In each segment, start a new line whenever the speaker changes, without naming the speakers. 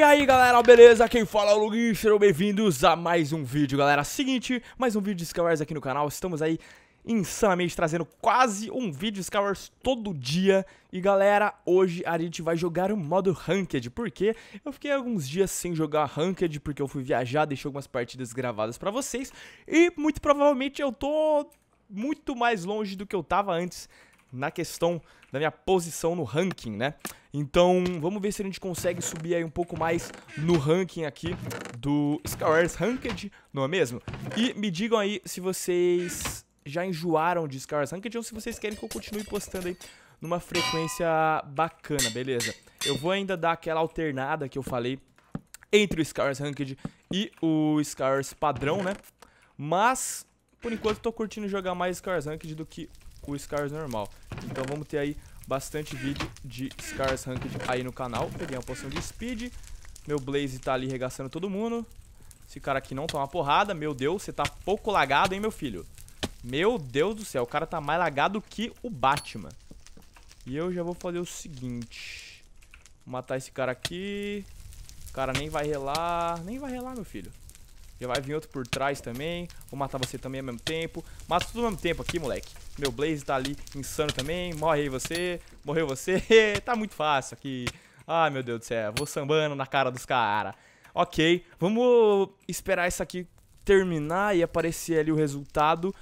E aí galera, beleza? Quem fala é o Lugin, sejam bem-vindos a mais um vídeo, galera. Seguinte, mais um vídeo de Skywars aqui no canal, estamos aí insanamente trazendo quase um vídeo de Skywars todo dia. E galera, hoje a gente vai jogar o modo Ranked, porque eu fiquei alguns dias sem jogar Ranked, porque eu fui viajar, deixei algumas partidas gravadas pra vocês, e muito provavelmente eu tô muito mais longe do que eu tava antes na questão da minha posição no ranking, né? Então, vamos ver se a gente consegue subir aí um pouco mais no ranking aqui do Skywars Ranked, não é mesmo? E me digam aí se vocês já enjoaram de Skywars Ranked ou se vocês querem que eu continue postando aí numa frequência bacana, beleza? Eu vou ainda dar aquela alternada que eu falei entre o Skywars Ranked e o Skywars padrão, né? Mas, por enquanto, tô curtindo jogar mais Skywars Ranked do que o Scars normal. Então vamos ter aí bastante vídeo de Scars Ranked aí no canal. Peguei uma poção de Speed. Meu Blaze tá ali regaçando todo mundo. Esse cara aqui não toma porrada. Meu Deus, você tá pouco lagado, hein, meu filho? Meu Deus do céu, o cara tá mais lagado que o Batman. E eu já vou fazer o seguinte. Vou matar esse cara aqui. O cara nem vai relar. Nem vai relar, meu filho. Já vai vir outro por trás também. Vou matar você também ao mesmo tempo. Mata tudo ao mesmo tempo aqui, moleque. Meu Blaze tá ali insano também. Morre aí você. Morreu você. tá muito fácil aqui. Ai, ah, meu Deus do céu. Vou sambando na cara dos caras. Ok, vamos esperar isso aqui terminar e aparecer ali o resultado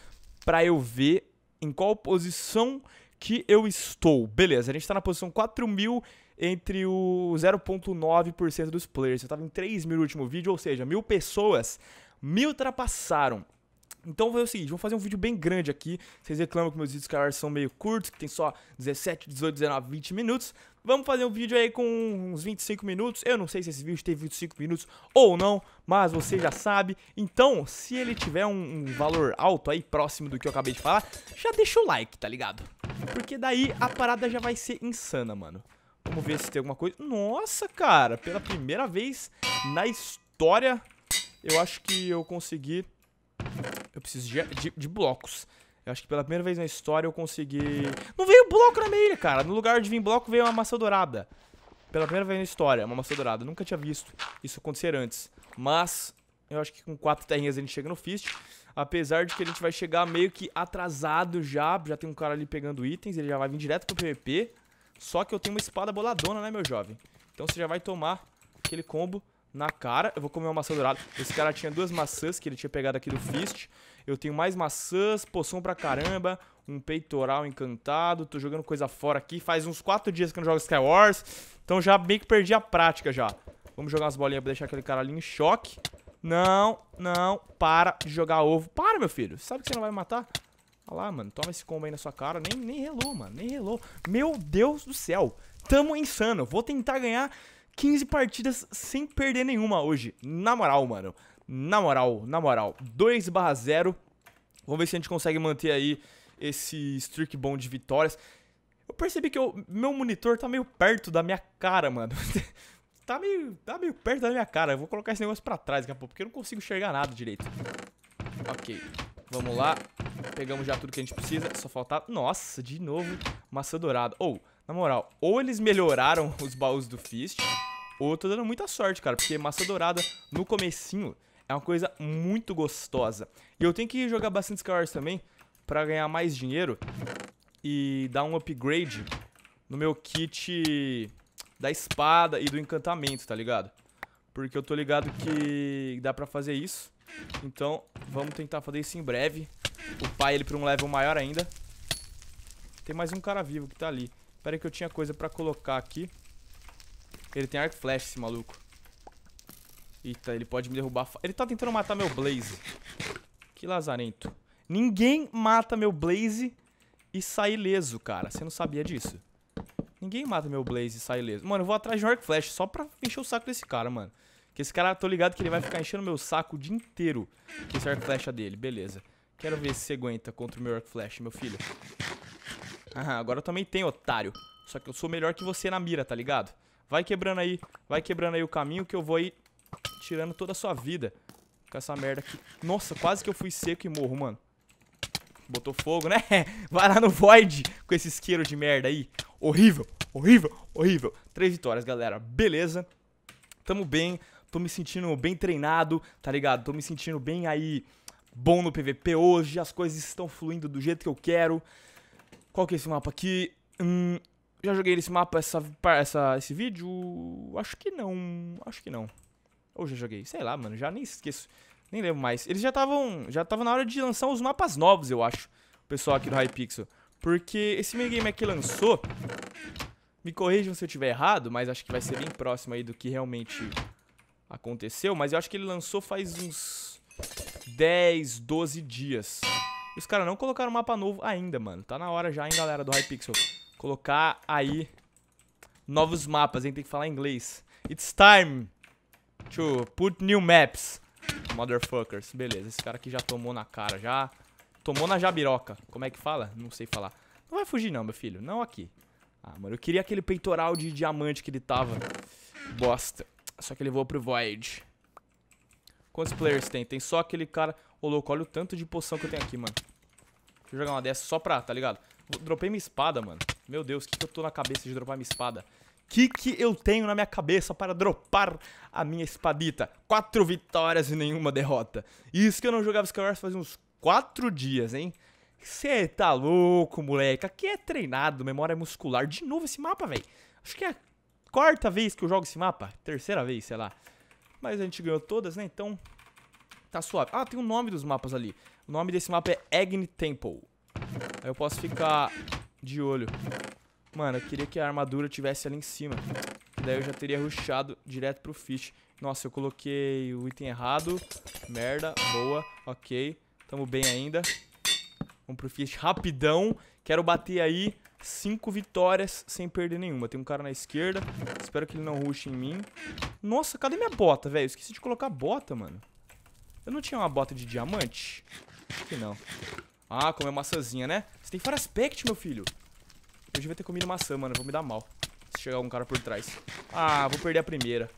para eu ver em qual posição que eu estou. Beleza, a gente tá na posição 4000 entre o 0.9% dos players. Eu tava em 3 mil no último vídeo, ou seja, mil pessoas me ultrapassaram. Então vou fazer o seguinte, vou fazer um vídeo bem grande aqui. Vocês reclamam que meus vídeos caras são meio curtos, que tem só 17, 18, 19, 20 minutos. Vamos fazer um vídeo aí com uns 25 minutos. Eu não sei se esse vídeo teve 25 minutos ou não, mas você já sabe. Então, se ele tiver um, um valor alto aí, próximo do que eu acabei de falar, já deixa o like, tá ligado? Porque daí a parada já vai ser insana, mano. Vamos ver se tem alguma coisa. Nossa, cara, pela primeira vez na história, eu acho que eu consegui eu preciso de, de, de blocos. Eu acho que pela primeira vez na história eu consegui... Não veio bloco na meia, cara. No lugar de vir bloco veio uma maçã dourada. Pela primeira vez na história, uma maçã dourada. nunca tinha visto isso acontecer antes. Mas eu acho que com quatro terrinhas a gente chega no Fist. Apesar de que a gente vai chegar meio que atrasado já. Já tem um cara ali pegando itens. Ele já vai vir direto pro PVP. Só que eu tenho uma espada boladona, né, meu jovem? Então você já vai tomar aquele combo na cara. Eu vou comer uma maçã dourada. Esse cara tinha duas maçãs que ele tinha pegado aqui do Fist. Eu tenho mais maçãs, poção pra caramba, um peitoral encantado. Tô jogando coisa fora aqui. Faz uns 4 dias que eu não jogo Skywars. Então já meio que perdi a prática já. Vamos jogar umas bolinhas pra deixar aquele cara ali em choque. Não, não, para de jogar ovo. Para, meu filho. Sabe que você não vai me matar? Olha lá, mano. Toma esse combo aí na sua cara. Nem, nem relou, mano. Nem relou. Meu Deus do céu. Tamo insano. Vou tentar ganhar 15 partidas sem perder nenhuma hoje. Na moral, mano. Na moral, na moral. 2 barra 0. Vamos ver se a gente consegue manter aí esse streak bom de vitórias. Eu percebi que eu, meu monitor tá meio perto da minha cara, mano. tá, meio, tá meio perto da minha cara. Eu vou colocar esse negócio pra trás daqui a pouco, porque eu não consigo enxergar nada direito. Ok. Vamos lá. Pegamos já tudo que a gente precisa. Só faltava... Nossa, de novo maçã dourada. Ou, oh, na moral, ou eles melhoraram os baús do Fist... Ou eu tô dando muita sorte, cara, porque massa dourada no comecinho é uma coisa muito gostosa. E eu tenho que jogar bastante Skywars também pra ganhar mais dinheiro e dar um upgrade no meu kit da espada e do encantamento, tá ligado? Porque eu tô ligado que dá pra fazer isso. Então, vamos tentar fazer isso em breve. pai ele pra um level maior ainda. Tem mais um cara vivo que tá ali. Pera que eu tinha coisa pra colocar aqui. Ele tem arco flash, esse maluco. Eita, ele pode me derrubar. Ele tá tentando matar meu Blaze. Que lazarento. Ninguém mata meu Blaze e sai leso, cara. Você não sabia disso? Ninguém mata meu Blaze e sai leso. Mano, eu vou atrás de um arco flash só pra encher o saco desse cara, mano. Que esse cara, tô ligado que ele vai ficar enchendo meu saco o dia inteiro com esse arco Flash dele. Beleza. Quero ver se você aguenta contra o meu arco flash, meu filho. Aham, agora eu também tenho, otário. Só que eu sou melhor que você na mira, tá ligado? Vai quebrando aí, vai quebrando aí o caminho que eu vou aí tirando toda a sua vida. Com essa merda aqui. Nossa, quase que eu fui seco e morro, mano. Botou fogo, né? Vai lá no Void com esse isqueiro de merda aí. Horrível, horrível, horrível. Três vitórias, galera. Beleza. Tamo bem. Tô me sentindo bem treinado, tá ligado? Tô me sentindo bem aí bom no PVP hoje. As coisas estão fluindo do jeito que eu quero. Qual que é esse mapa aqui? Hum, já joguei nesse mapa essa, essa, esse vídeo? Acho que não. Acho que não. Ou já joguei. Sei lá, mano. Já nem esqueço. Nem lembro mais. Eles já estavam já estavam na hora de lançar os mapas novos, eu acho. O pessoal aqui do Hypixel. Porque esse minigame aqui lançou... Me corrijam se eu tiver errado, mas acho que vai ser bem próximo aí do que realmente aconteceu. Mas eu acho que ele lançou faz uns 10, 12 dias. Os caras não colocaram mapa novo ainda, mano. Tá na hora já, hein, galera, do Hypixel. Colocar aí novos mapas, a gente Tem que falar inglês. It's time to put new maps, motherfuckers. Beleza, esse cara aqui já tomou na cara, já tomou na jabiroca. Como é que fala? Não sei falar. Não vai fugir não, meu filho. Não aqui. Ah, mano, eu queria aquele peitoral de diamante que ele tava. Bosta. Só que ele voou pro Void. Quantos players tem? Tem só aquele cara... Ô, louco, olha o tanto de poção que eu tenho aqui, mano. Deixa eu jogar uma dessa só pra, tá ligado? Dropei minha espada, mano. Meu Deus, o que, que eu tô na cabeça de dropar minha espada? O que, que eu tenho na minha cabeça para dropar a minha espadita? Quatro vitórias e nenhuma derrota. Isso que eu não jogava Skywars faz uns quatro dias, hein? Você tá louco, moleque. Aqui é treinado, memória muscular. De novo esse mapa, velho. Acho que é a quarta vez que eu jogo esse mapa. Terceira vez, sei lá. Mas a gente ganhou todas, né? Então, tá suave. Ah, tem o um nome dos mapas ali. O nome desse mapa é Agni Temple. Aí eu posso ficar de olho. Mano, eu queria que a armadura tivesse ali em cima. Daí eu já teria rushado direto pro Fish. Nossa, eu coloquei o item errado. Merda, boa, ok. Tamo bem ainda. Vamos pro Fish rapidão. Quero bater aí cinco vitórias sem perder nenhuma. Tem um cara na esquerda. Espero que ele não rushe em mim. Nossa, cadê minha bota, velho? Esqueci de colocar bota, mano. Eu não tinha uma bota de diamante? Acho que não. Ah, comer maçãzinha, né? Você tem faraspect, meu filho. Eu devia ter comido maçã, mano. Vou me dar mal. Se chegar algum cara por trás. Ah, vou perder a primeira.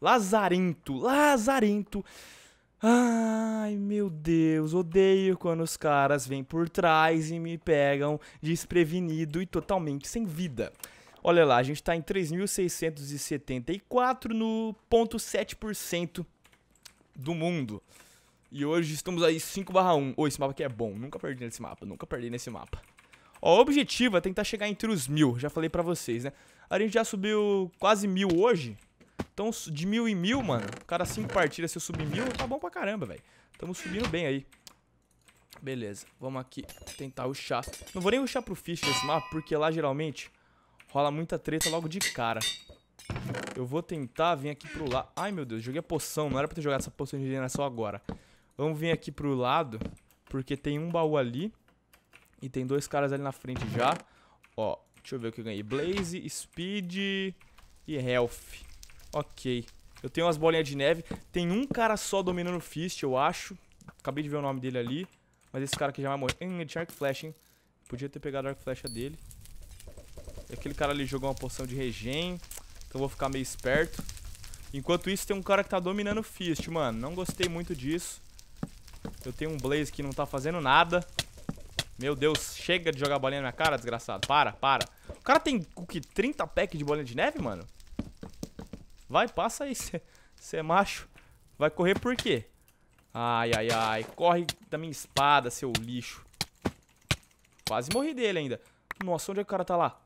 Lazarento. Lazarento. Ai, meu Deus, odeio quando os caras vêm por trás e me pegam desprevenido e totalmente sem vida. Olha lá, a gente tá em 3.674 no 0,7% do mundo. E hoje estamos aí 5 barra 1. Oh, esse mapa aqui é bom. Nunca perdi nesse mapa, nunca perdi nesse mapa. Ó, o objetivo é tentar chegar entre os mil. Já falei pra vocês, né? A gente já subiu quase mil hoje. Então, de mil em mil, mano. Cada cinco partidas, se eu subir mil, tá bom pra caramba, velho. Tamo subindo bem aí. Beleza, vamos aqui tentar ruxar. Não vou nem ruxar pro Fish nesse mapa, porque lá geralmente rola muita treta logo de cara. Eu vou tentar vir aqui pro lá. Ai, meu Deus, joguei a poção. Não era pra ter jogado essa poção de regeneração agora. Vamos vir aqui pro lado, porque tem um baú ali. E tem dois caras ali na frente já. Ó, deixa eu ver o que eu ganhei. Blaze, Speed e Health. Ok. Eu tenho umas bolinhas de neve. Tem um cara só dominando o Fist, eu acho. Acabei de ver o nome dele ali. Mas esse cara aqui já vai morrer. Hum, ele tinha Arc Flash, hein? Podia ter pegado a Arc Flecha dele. E aquele cara ali jogou uma poção de regen. Então vou ficar meio esperto. Enquanto isso, tem um cara que tá dominando o Fist, mano. Não gostei muito disso. Eu tenho um Blaze que não tá fazendo nada. Meu Deus, chega de jogar bolinha na minha cara, desgraçado. Para, para. O cara tem o que? 30 packs de bolinha de neve, mano? Vai, passa aí. Você é macho. Vai correr por quê? Ai, ai, ai. Corre da minha espada, seu lixo. Quase morri dele ainda. Nossa, onde é que o cara tá lá?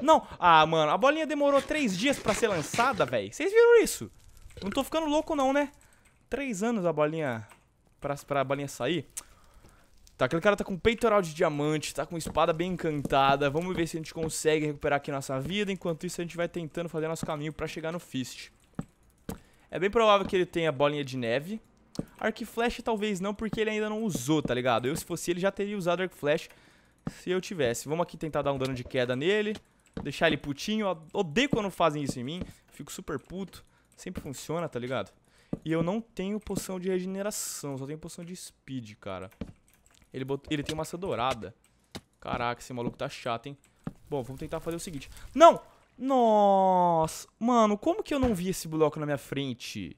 Não. Ah, mano, a bolinha demorou 3 dias pra ser lançada, velho. Vocês viram isso? Não tô ficando louco não, né? 3 anos a bolinha pra, pra balinha sair. Tá, aquele cara tá com peitoral de diamante, tá com espada bem encantada. Vamos ver se a gente consegue recuperar aqui nossa vida. Enquanto isso, a gente vai tentando fazer nosso caminho pra chegar no Fist. É bem provável que ele tenha bolinha de neve. Arc Flash talvez não, porque ele ainda não usou, tá ligado? Eu, se fosse ele, já teria usado Arc Flash se eu tivesse. Vamos aqui tentar dar um dano de queda nele. Deixar ele putinho. odeio quando fazem isso em mim. Fico super puto. Sempre funciona, tá ligado? E eu não tenho poção de regeneração, só tenho poção de speed, cara. Ele, botou, ele tem massa dourada. Caraca, esse maluco tá chato, hein? Bom, vamos tentar fazer o seguinte. Não! Nossa! Mano, como que eu não vi esse bloco na minha frente?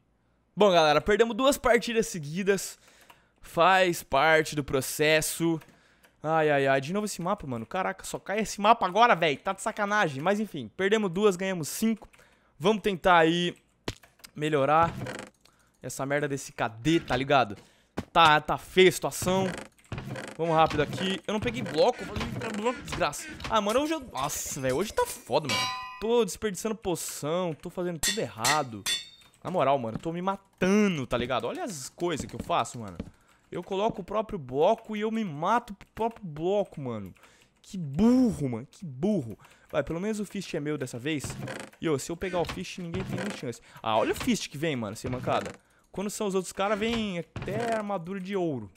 Bom, galera, perdemos duas partidas seguidas. Faz parte do processo. Ai, ai, ai. De novo esse mapa, mano. Caraca, só cai esse mapa agora, velho. Tá de sacanagem. Mas enfim, perdemos duas, ganhamos cinco. Vamos tentar aí melhorar. Essa merda desse KD, tá ligado? Tá, tá feia a situação. Vamos rápido aqui. Eu não peguei bloco. Tá bloco, desgraça. Ah, mano, hoje eu... Nossa, velho. Hoje tá foda, mano. Tô desperdiçando poção. Tô fazendo tudo errado. Na moral, mano. Tô me matando, tá ligado? Olha as coisas que eu faço, mano. Eu coloco o próprio bloco e eu me mato pro próprio bloco, mano. Que burro, mano. Que burro. Vai, pelo menos o Fist é meu dessa vez. E, ô, se eu pegar o Fist, ninguém tem nem chance. Ah, olha o Fist que vem, mano, sem mancada. Quando são os outros caras, vem até armadura de ouro.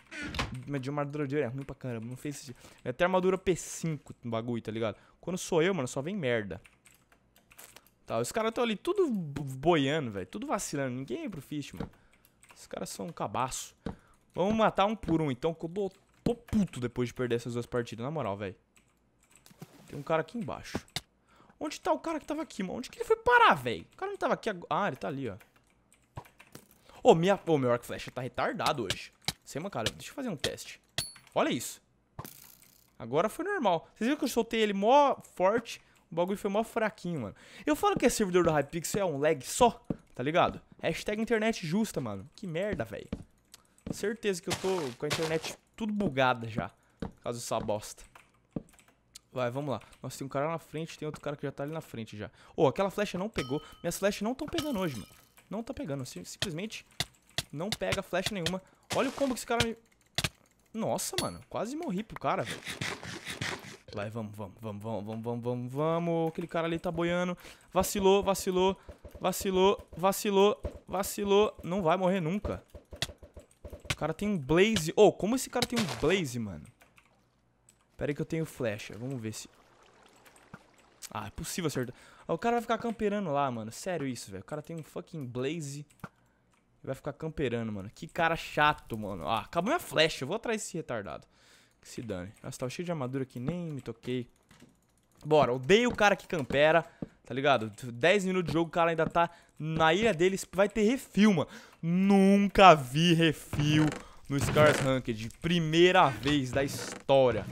Mas de armadura de ouro é ruim pra caramba, não fez sentido. É até armadura P5 no bagulho, tá ligado? Quando sou eu, mano, só vem merda. Tá, os caras estão ali tudo boiando, velho. Tudo vacilando. Ninguém é pro fish, mano. Os caras são um cabaço. Vamos matar um por um, então, que eu tô, tô puto depois de perder essas duas partidas, na moral, velho. Tem um cara aqui embaixo. Onde tá o cara que tava aqui, mano? Onde que ele foi parar, velho? O cara não tava aqui agora. Ah, ele tá ali, ó. Ô, oh, minha... oh, meu arco flecha tá retardado hoje. Sem cara, Deixa eu fazer um teste. Olha isso. Agora foi normal. Vocês viram que eu soltei ele mó forte. O bagulho foi mó fraquinho, mano. Eu falo que é servidor do Hypixel é um lag só, tá ligado? Hashtag internet justa, mano. Que merda, velho. Certeza que eu tô com a internet tudo bugada já. Por causa dessa bosta. Vai, vamos lá. Nossa, tem um cara na frente, tem outro cara que já tá ali na frente já. Ô, oh, aquela flecha não pegou. Minhas flechas não estão pegando hoje, mano. Não tá pegando. Simplesmente não pega flash nenhuma. Olha o combo que esse cara me... Nossa, mano. Quase morri pro cara, velho. Vai, vamos, vamos, vamos, vamos, vamos, vamos, vamos, vamos. Aquele cara ali tá boiando. Vacilou, vacilou, vacilou, vacilou, vacilou. Não vai morrer nunca. O cara tem um blaze. Oh, como esse cara tem um blaze, mano? Pera aí que eu tenho flecha. Vamos ver se... Ah, é possível acertar. O cara vai ficar camperando lá, mano. Sério isso, velho. O cara tem um fucking blaze. E vai ficar camperando, mano. Que cara chato, mano. Ah, acabou minha flecha. Eu vou atrás desse retardado. Que se dane. Nossa, tava tá cheio de armadura aqui. Nem me toquei. Bora, odeio o cara que campera. Tá ligado? 10 minutos de jogo, o cara ainda tá na ilha deles. Vai ter refil, mano. Nunca vi refil no Scars Ranked. Primeira vez da história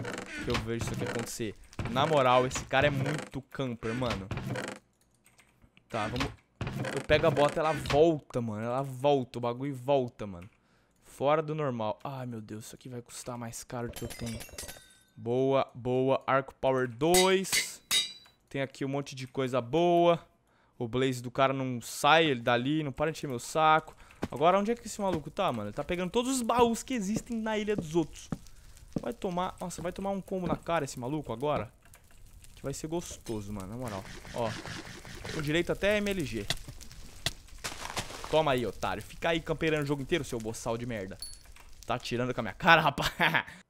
que eu vejo isso aqui acontecer. Na moral, esse cara é muito camper, mano. Tá, vamos... Eu pego a bota, ela volta, mano. Ela volta, o bagulho volta, mano. Fora do normal. Ai, meu Deus, isso aqui vai custar mais caro do que eu tenho. Boa, boa. Arco Power 2. Tem aqui um monte de coisa boa. O Blaze do cara não sai ele dali, não para de encher meu saco. Agora, onde é que esse maluco tá, mano? Ele tá pegando todos os baús que existem na ilha dos outros. Vai tomar... Nossa, vai tomar um combo na cara esse maluco agora? Que vai ser gostoso, mano, na moral. Ó, com direito até MLG. Toma aí, otário. Fica aí camperando o jogo inteiro, seu boçal de merda. Tá tirando com a minha cara, rapaz.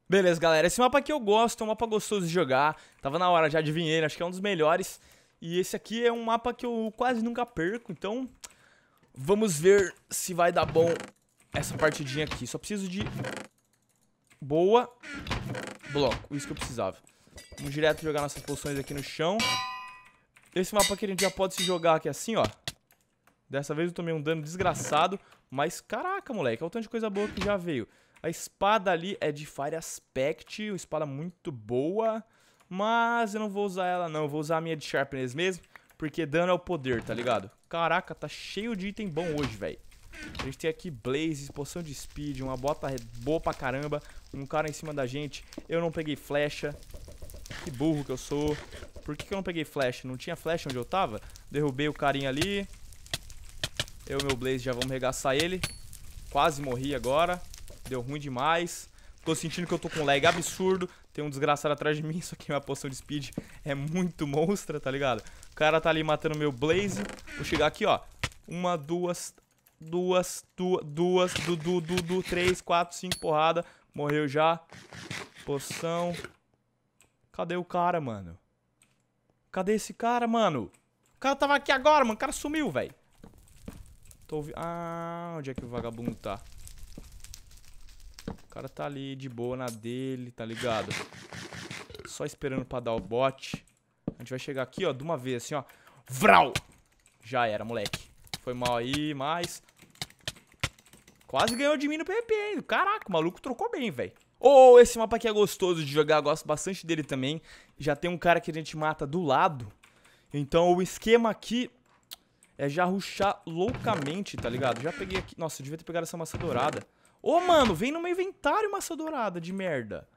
Beleza, galera. Esse mapa aqui eu gosto, é um mapa gostoso de jogar. Tava na hora, já adivinhei, acho que é um dos melhores. E esse aqui é um mapa que eu quase nunca perco, então Vamos ver se vai dar bom essa partidinha aqui. Só preciso de... Boa. Bloco. Isso que eu precisava. Vamos direto jogar nossas poções aqui no chão. Esse mapa aqui a gente já pode se jogar aqui assim, ó. Dessa vez eu tomei um dano desgraçado. Mas, caraca, moleque. Olha o tanto de coisa boa que já veio. A espada ali é de Fire Aspect. Uma espada muito boa. Mas eu não vou usar ela, não. Eu vou usar a minha de Sharpness mesmo. Porque dano é o poder, tá ligado? Caraca, tá cheio de item bom hoje, velho. A gente tem aqui Blaze, poção de speed, uma bota boa pra caramba, um cara em cima da gente. Eu não peguei flecha. Que burro que eu sou. Por que, que eu não peguei flecha? Não tinha flecha onde eu tava? Derrubei o carinha ali. Eu e meu Blaze já vamos regaçar ele. Quase morri agora. Deu ruim demais. Tô sentindo que eu tô com lag absurdo. Tem um desgraçado atrás de mim, só que minha poção de speed é muito monstra, tá ligado? O cara tá ali matando meu blaze. Vou chegar aqui, ó. Uma, duas, duas, duas, duas, du, du, du, du, três, quatro, cinco porrada. Morreu já. Poção. Cadê o cara, mano? Cadê esse cara, mano? O cara tava aqui agora, mano. O cara sumiu, velho. Tô ouvindo... Ah, onde é que o vagabundo tá? cara tá ali de boa na dele, tá ligado? Só esperando pra dar o bote. A gente vai chegar aqui, ó, de uma vez, assim, ó. Vral! Já era, moleque. Foi mal aí, mas... Quase ganhou de mim no PP, hein? Caraca, o maluco trocou bem, velho. Ô, oh, esse mapa aqui é gostoso de jogar, gosto bastante dele também. Já tem um cara que a gente mata do lado. Então o esquema aqui é já ruxar loucamente, tá ligado? Já peguei aqui... Nossa, eu devia ter pegado essa maçã dourada. Ô, mano, vem no meu inventário, massa dourada de merda.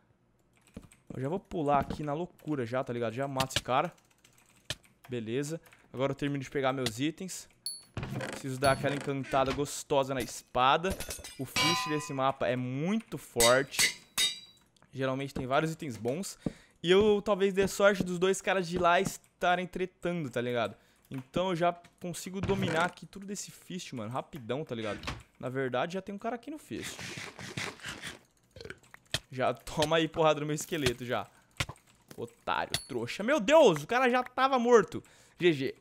Eu já vou pular aqui na loucura já, tá ligado? Já mato esse cara. Beleza. Agora eu termino de pegar meus itens. Preciso dar aquela encantada gostosa na espada. O fish desse mapa é muito forte. Geralmente tem vários itens bons. E eu talvez dê sorte dos dois caras de lá estarem tretando, tá ligado? Então eu já consigo dominar aqui tudo desse fish, mano, rapidão, tá ligado? Na verdade, já tem um cara aqui no fecho. Já toma aí porrada no meu esqueleto, já. Otário, trouxa. Meu Deus, o cara já tava morto. GG.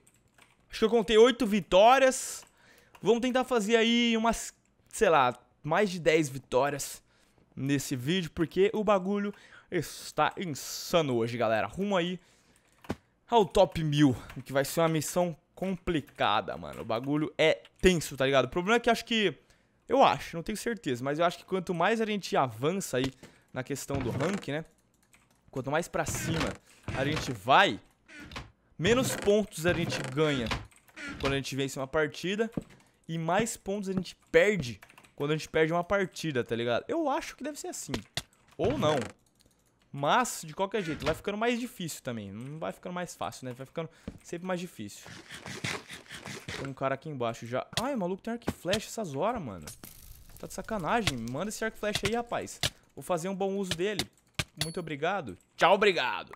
Acho que eu contei oito vitórias. Vamos tentar fazer aí umas, sei lá, mais de 10 vitórias nesse vídeo, porque o bagulho está insano hoje, galera. Rumo aí ao top 1000, que vai ser uma missão complicada, mano. O bagulho é tenso, tá ligado? O problema é que acho que eu acho, não tenho certeza, mas eu acho que quanto mais a gente avança aí na questão do rank, né? Quanto mais pra cima a gente vai, menos pontos a gente ganha quando a gente vence uma partida e mais pontos a gente perde quando a gente perde uma partida, tá ligado? Eu acho que deve ser assim. Ou não. Mas, de qualquer jeito, vai ficando mais difícil também. Não vai ficando mais fácil, né? Vai ficando sempre mais difícil. Tem um cara aqui embaixo já. Ai, maluco, tem arco e flecha essas horas, mano. Tá de sacanagem. Manda esse arco e flecha aí, rapaz. Vou fazer um bom uso dele. Muito obrigado. Tchau, obrigado.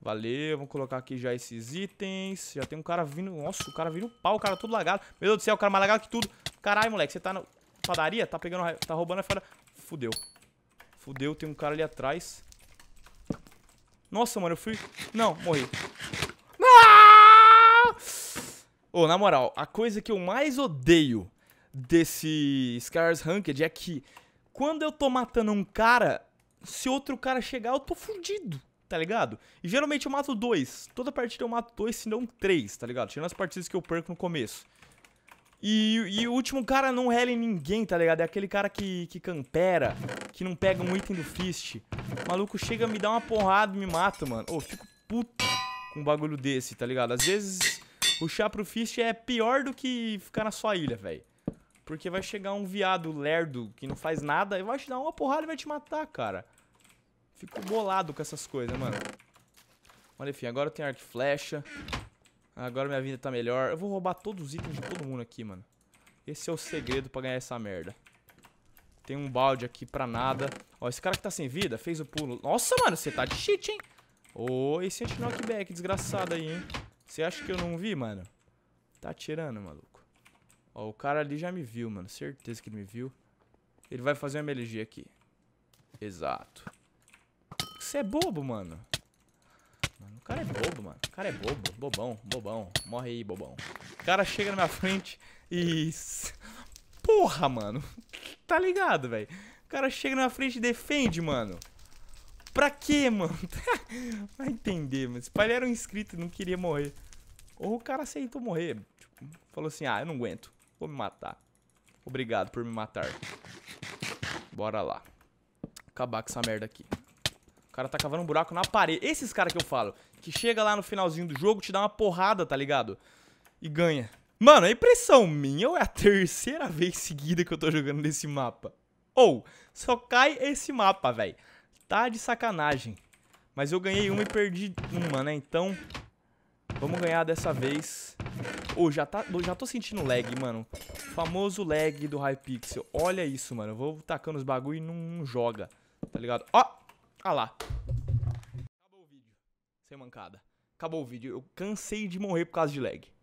Valeu, vamos colocar aqui já esses itens. Já tem um cara vindo... Nossa, o cara vindo pau, o cara todo lagado. Meu Deus do céu, o cara mais lagado que tudo. Caralho, moleque, você tá na padaria? Tá pegando... Tá roubando a fada... Fudeu. Fudeu, tem um cara ali atrás. Nossa, mano, eu fui... Não, morri. Ô, oh, na moral, a coisa que eu mais odeio desse Scars Ranked é que quando eu tô matando um cara, se outro cara chegar, eu tô fudido, tá ligado? E geralmente eu mato dois. Toda partida eu mato dois, se não três, tá ligado? Tirando as partidas que eu perco no começo. E, e o último cara não rela ninguém, tá ligado? É aquele cara que, que campera, que não pega um item do fist. O maluco chega, me dá uma porrada e me mata, mano. Ô, oh, fico puto com um bagulho desse, tá ligado? Às vezes Puxar pro Fist é pior do que ficar na sua ilha, velho. Porque vai chegar um viado lerdo que não faz nada e vai te dar uma porrada e vai te matar, cara. Fico bolado com essas coisas, mano. Mas enfim, agora eu tenho arco e flecha. Agora minha vida tá melhor. Eu vou roubar todos os itens de todo mundo aqui, mano. Esse é o segredo pra ganhar essa merda. Tem um balde aqui pra nada. Ó, esse cara que tá sem vida fez o pulo. Nossa, mano, você tá de cheat, hein? Ô, oh, esse anti-knockback desgraçado aí, hein? Você acha que eu não vi, mano? Tá atirando, maluco. Ó, o cara ali já me viu, mano. Certeza que ele me viu. Ele vai fazer uma MLG aqui. Exato. Você é bobo, mano. mano. O cara é bobo, mano. O cara é bobo. Bobão, bobão. Morre aí, bobão. O cara chega na minha frente e... Porra, mano. Tá ligado, velho. O cara chega na frente e defende, mano. Pra quê, mano? Vai entender, mas Esse era um inscrito, não queria morrer. Ou o cara aceitou morrer. Tipo, falou assim, ah, eu não aguento. Vou me matar. Obrigado por me matar. Bora lá. Acabar com essa merda aqui. O cara tá cavando um buraco na parede. Esses caras que eu falo, que chega lá no finalzinho do jogo, te dá uma porrada, tá ligado? E ganha. Mano, a impressão minha ou é a terceira vez seguida que eu tô jogando nesse mapa? Ou, só cai esse mapa, velho. Tá de sacanagem. Mas eu ganhei uma e perdi uma, né? Então, vamos ganhar dessa vez. Oh, já, tá, já tô sentindo lag, mano. O famoso lag do Hypixel. Olha isso, mano. Eu vou tacando os bagulho e não, não joga. Tá ligado? Ó! Oh! Ah lá. Acabou o vídeo. Sem mancada. Acabou o vídeo. Eu cansei de morrer por causa de lag.